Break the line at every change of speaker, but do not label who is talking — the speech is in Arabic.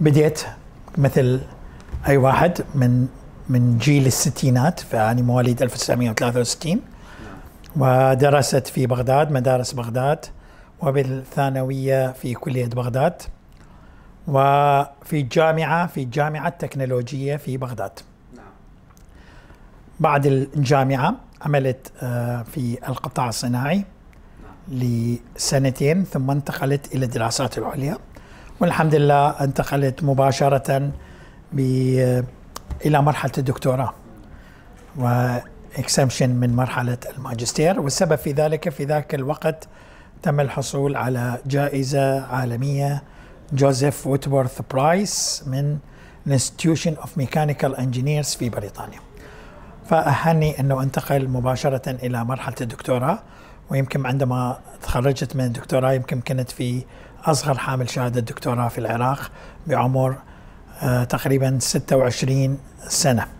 بديت مثل اي واحد من من جيل الستينات فأنا يعني مواليد 1963 نعم. ودرست في بغداد مدارس بغداد وبالثانوية في كلية بغداد وفي الجامعة في الجامعة التكنولوجية في بغداد نعم. بعد الجامعة عملت آه، في القطاع الصناعي نعم. لسنتين ثم انتقلت إلى الدراسات العليا والحمد لله انتقلت مباشرة إلى مرحلة الدكتوراه وإكسامشن من مرحلة الماجستير والسبب في ذلك في ذاك الوقت تم الحصول على جائزة عالمية جوزيف ويتورث برايس من الانستيوشن اوف ميكانيكال انجينيرز في بريطانيا فأهني أنه انتقل مباشرة إلى مرحلة الدكتوراه ويمكن عندما تخرجت من الدكتوراه يمكن كنت في أصغر حامل شهادة دكتوراه في العراق بعمر آه، تقريبا 26 سنة